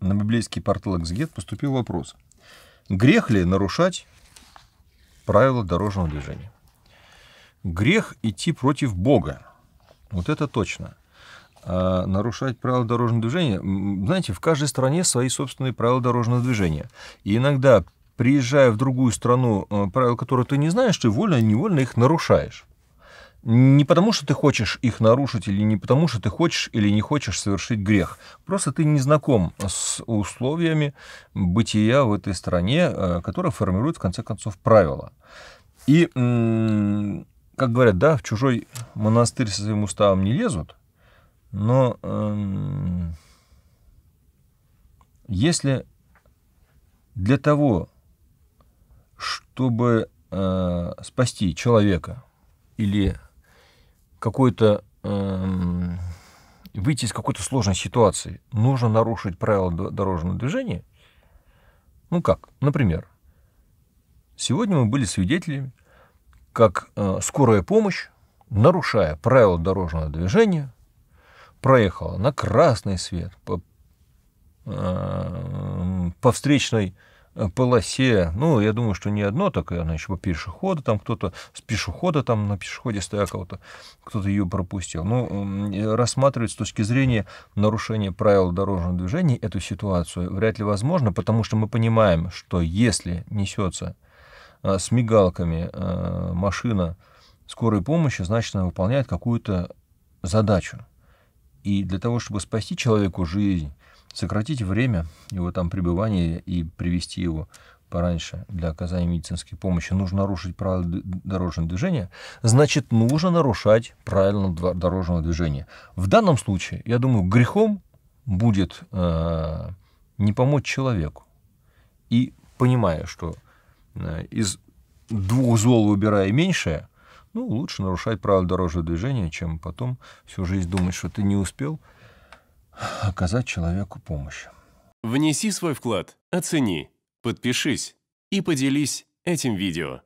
на библейский портал «Эксгет» поступил вопрос. Грех ли нарушать правила дорожного движения? Грех идти против Бога. Вот это точно. А нарушать правила дорожного движения. Знаете, в каждой стране свои собственные правила дорожного движения. И иногда, приезжая в другую страну, э, правила, которые ты не знаешь, ты вольно-невольно их нарушаешь не потому, что ты хочешь их нарушить, или не потому, что ты хочешь или не хочешь совершить грех. Просто ты не знаком с условиями бытия в этой стране, э, которая формирует в конце концов, правила. И, как говорят, да, в чужой монастырь со своим уставом не лезут, но эм, если для того, чтобы э, спасти человека или какую-то э, эм, выйти из какой-то сложной ситуации, нужно нарушить правила дорожного движения. Ну как? Например, сегодня мы были свидетелями, как э, скорая помощь, нарушая правила дорожного движения, проехала на красный свет по, э, по встречной э, Э, полосе, ну, я думаю, что не одно так и она еще по пешеходу, там кто-то с пешехода там на пешеходе стоял, кого-то кто-то ее пропустил. Ну, э, рассматривать с точки зрения нарушения правил дорожного движения эту ситуацию вряд ли возможно, потому что мы понимаем, что если несется э, с мигалками машина скорой помощи, значит, она выполняет какую-то задачу. И для того, чтобы спасти человеку жизнь, сократить время его там пребывания и привести его пораньше для оказания медицинской помощи, нужно нарушить правила дорожного движения, значит, нужно нарушать правила дорожного движения. В данном случае, я думаю, грехом будет э, не помочь человеку. И понимая, что э, из двух зол выбирая меньшее, ну, лучше нарушать правила дорожного движения, чем потом всю жизнь думать, что ты не успел, оказать человеку помощь. Внеси свой вклад, оцени, подпишись и поделись этим видео.